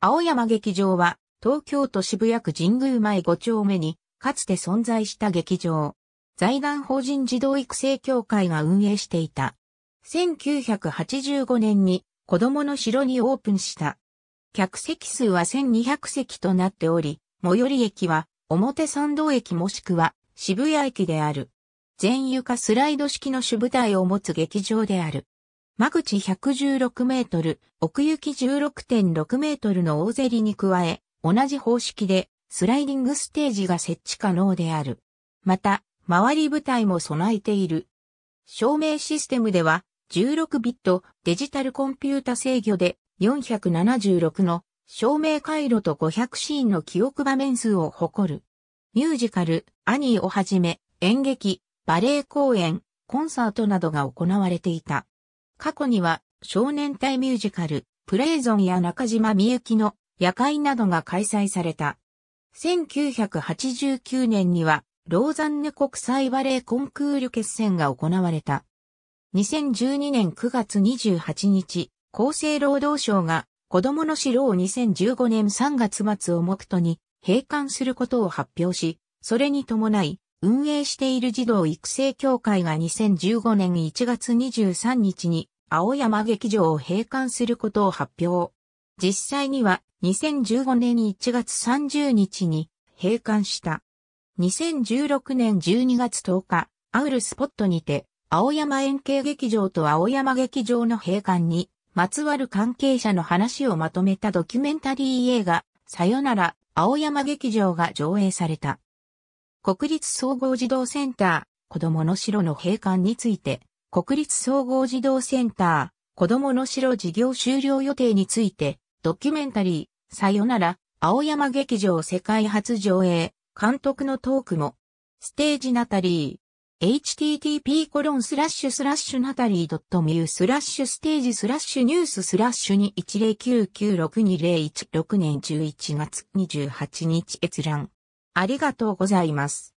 青山劇場は、東京都渋谷区神宮前5丁目に、かつて存在した劇場。財団法人児童育成協会が運営していた。1985年に、子供の城にオープンした。客席数は1200席となっており、最寄り駅は、表参道駅もしくは、渋谷駅である。全床スライド式の主舞台を持つ劇場である。間口116メートル、奥行き16.6メートルの大ゼリに加え、同じ方式でスライディングステージが設置可能である。また、周り舞台も備えている。照明システムでは、16ビットデジタルコンピュータ制御で476の照明回路と500シーンの記憶場面数を誇る。ミュージカル、アニーをはじめ、演劇、バレエ公演、コンサートなどが行われていた。過去には少年隊ミュージカル、プレイゾンや中島みゆきの夜会などが開催された。1989年には、ローザンヌ国際バレエコンクール決戦が行われた。2012年9月28日、厚生労働省が子供の死を2015年3月末を目途に閉館することを発表し、それに伴い、運営している児童育成協会が2015年1月23日に青山劇場を閉館することを発表。実際には2015年1月30日に閉館した。2016年12月10日、アウルスポットにて、青山円形劇場と青山劇場の閉館に、まつわる関係者の話をまとめたドキュメンタリー映画、さよなら、青山劇場が上映された。国立総合児童センター、子供の城の閉館について、国立総合児童センター、子供の城事業終了予定について、ドキュメンタリー、さよなら、青山劇場世界初上映、監督のトークも、ステージナタリー、http コロンスラッシュスラッシュナタリー .mu スラッシュステージスラッシュニューススラッシュ210996201 6年11月28日閲覧。ありがとうございます。